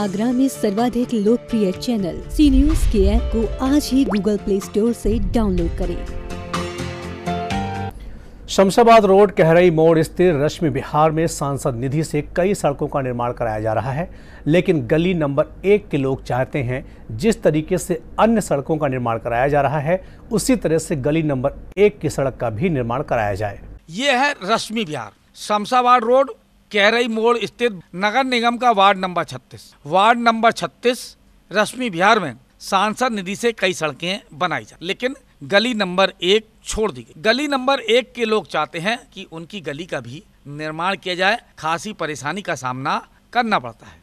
आगरा में सर्वाधिक लोकप्रिय चैनल सी न्यूज के ऐप को आज ही गूगल प्ले स्टोर से डाउनलोड करें शमशाबाद रोड कहरई मोड़ स्थित रश्मि बिहार में सांसद निधि से कई सड़कों का निर्माण कराया जा रहा है लेकिन गली नंबर एक के लोग चाहते हैं जिस तरीके से अन्य सड़कों का निर्माण कराया जा रहा है उसी तरह से गली नंबर एक की सड़क का भी निर्माण कराया जाए ये है रश्मि बिहार शमशाबाद रोड कैरई मोड़ स्थित नगर निगम का ward number 36 ward number 36 Rashmi Vihar में सांसद निधि से कई सड़कें बनाई जा लेकिन गली नंबर एक छोड़ दी गई गली नंबर एक के लोग चाहते हैं कि उनकी गली का भी निर्माण किया जाए खासी परेशानी का सामना करना पड़ता है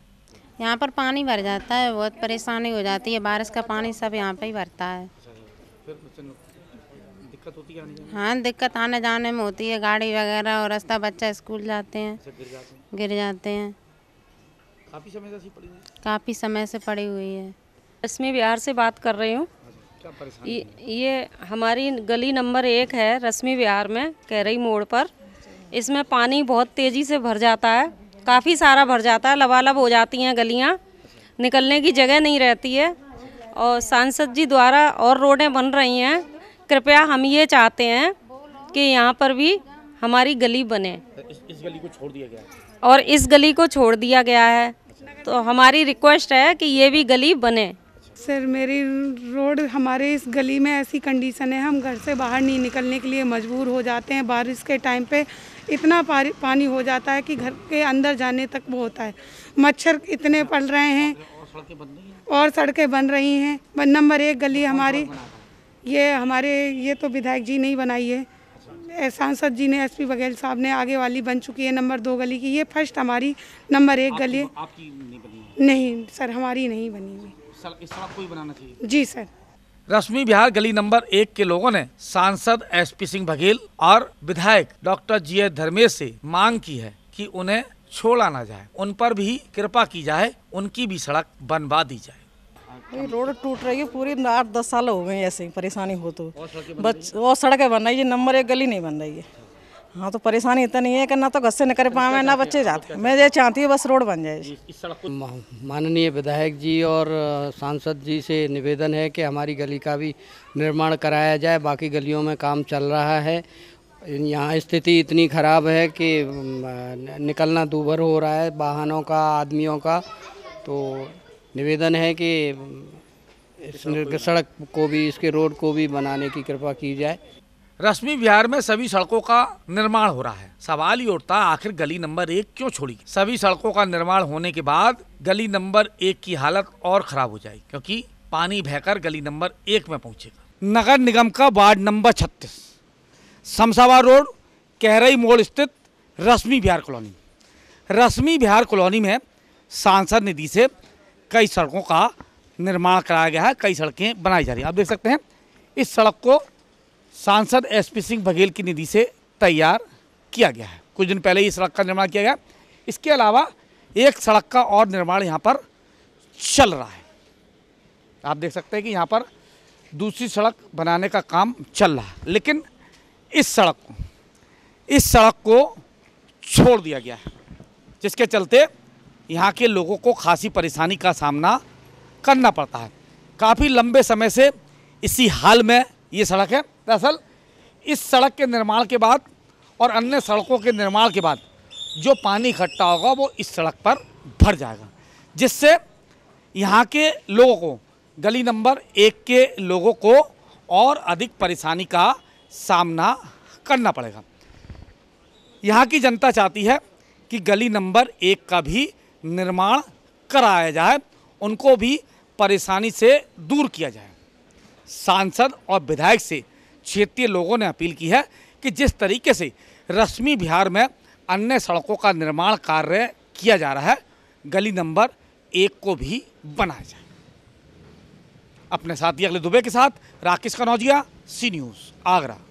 यहाँ पर पानी भर जाता है बहुत परेशानी हो जाती है बारिश का पानी सब यहाँ पे ही भरता है अच्छा, अच्छा। दिक्कत होती है आने जाने हाँ दिक्कत आने जाने में होती है गाड़ी वगैरह और रास्ता बच्चा स्कूल जाते हैं अच्छा, गिर जाते हैं काफ़ी समय से पड़ी काफ़ी समय से पड़ी हुई है रश्मि बिहार से बात कर रही हूँ हाँ ये हमारी गली नंबर एक है रश्मि बिहार में कैरई मोड़ पर इसमें पानी बहुत तेज़ी से भर जाता है काफ़ी सारा भर जाता है लबालब हो जाती हैं गलियाँ निकलने की जगह नहीं रहती है और सांसद जी द्वारा और रोडें बन रही हैं कृपया हम ये चाहते हैं कि यहाँ पर भी हमारी गली बने तो इस, इस गली को छोड़ दिया गया है और इस गली को छोड़ दिया गया है तो हमारी रिक्वेस्ट है कि ये भी गली बने सर मेरी रोड हमारे इस गली में ऐसी कंडीशन है हम घर से बाहर नहीं निकलने के लिए मजबूर हो जाते हैं बारिश के टाइम पे इतना पानी हो जाता है कि घर के अंदर जाने तक वो होता है मच्छर इतने पल रहे हैं और सड़कें बन रही हैं नंबर एक गली तो हमारी ये हमारे ये तो विधायक जी नहीं बनाई है सांसद जी ने एसपी बघेल साहब ने आगे वाली बन चुकी है नंबर दो गली की ये फर्स्ट हमारी नंबर एक गली आपकी नहीं बनी नहीं सर हमारी नहीं बनी हुई कोई बनाना चाहिए जी सर रश्मि बिहार गली नंबर एक के लोगों ने सांसद एसपी सिंह बघेल और विधायक डॉक्टर जी एस धर्मेश से मांग की है कि उन्हें छोड़ा ना जाए उन पर भी कृपा की जाए उनकी भी सड़क बनवा दी जाए ये रोड टूट रही है पूरी आठ दस साल हो गए ऐसे ही परेशानी हो तो बच वो सड़कें बन रही है नंबर एक गली नहीं बन रही है हाँ तो परेशानी इतना नहीं है कि ना तो घर से निकल तो पाए ना बच्चे तो जाते मैं ये चाहती हूँ बस रोड बन जाए माननीय विधायक जी और सांसद जी से निवेदन है कि हमारी गली का भी निर्माण कराया जाए बाकी गलियों में काम चल रहा है यहाँ स्थिति इतनी ख़राब है कि निकलना दूभर हो रहा है वाहनों का आदमियों का तो निवेदन है कि इस सड़क को भी इसके रोड को भी बनाने की कृपा की जाए रश्मि बिहार में सभी सड़कों का निर्माण हो रहा है सवाल ये उठता आखिर गली नंबर एक क्यों छोड़ी सभी सड़कों का निर्माण होने के बाद गली नंबर एक की हालत और खराब हो जाएगी क्योंकि पानी बहकर गली नंबर एक में पहुंचेगा नगर निगम का वार्ड नंबर छत्तीस समसावा रोड कहरई मोड़ स्थित रश्मि बिहार कॉलोनी रश्मि बिहार कॉलोनी में सांसद निधि से कई सड़कों का निर्माण कराया गया है कई सड़कें बनाई जा रही हैं आप देख सकते हैं इस सड़क को सांसद एस पी सिंह बघेल की निधि से तैयार किया गया है कुछ दिन पहले ही सड़क का निर्माण किया गया इसके अलावा एक सड़क का और निर्माण यहाँ पर चल रहा है आप देख सकते हैं कि यहाँ पर दूसरी सड़क बनाने का काम चल रहा है लेकिन इस सड़क को इस सड़क को छोड़ दिया गया है जिसके चलते यहाँ के लोगों को खासी परेशानी का सामना करना पड़ता है काफ़ी लंबे समय से इसी हाल में ये सड़क है दरअसल इस सड़क के निर्माण के बाद और अन्य सड़कों के निर्माण के बाद जो पानी इकट्ठा होगा वो इस सड़क पर भर जाएगा जिससे यहाँ के लोगों को गली नंबर एक के लोगों को और अधिक परेशानी का सामना करना पड़ेगा यहाँ की जनता चाहती है कि गली नंबर एक का भी निर्माण कराया जाए उनको भी परेशानी से दूर किया जाए सांसद और विधायक से क्षेत्रीय लोगों ने अपील की है कि जिस तरीके से रश्मि बिहार में अन्य सड़कों का निर्माण कार्य किया जा रहा है गली नंबर एक को भी बनाया जाए अपने साथी अगले दुबे के साथ राकेश कनौजिया सी न्यूज़ आगरा